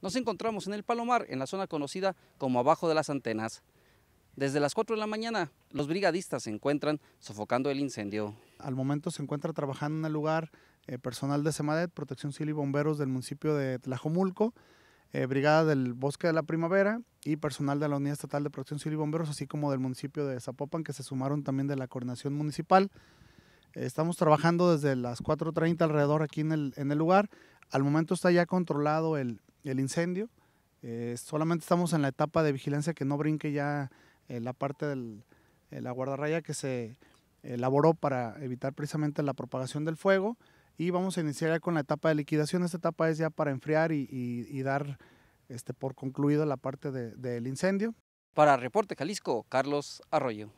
Nos encontramos en el Palomar, en la zona conocida como Abajo de las Antenas. Desde las 4 de la mañana, los brigadistas se encuentran sofocando el incendio. Al momento se encuentra trabajando en el lugar eh, personal de Semadet, Protección Civil y Bomberos del municipio de Tlajomulco, eh, Brigada del Bosque de la Primavera y personal de la Unidad Estatal de Protección Civil y Bomberos, así como del municipio de Zapopan, que se sumaron también de la coordinación municipal. estamos trabajando desde las 4.30 alrededor aquí el, en el lugar. Al momento está ya controlado el, el incendio. Eh, solamente estamos en la etapa de vigilancia que no brinque ya eh, la parte de eh, la guardarraya que se elaboró para evitar precisamente la propagación del fuego y vamos a iniciar ya con la etapa de liquidación. Esta etapa es ya para enfriar y, dar este, por concluido la parte del incendio. Para Reporte Jalisco, Carlos Arroyo.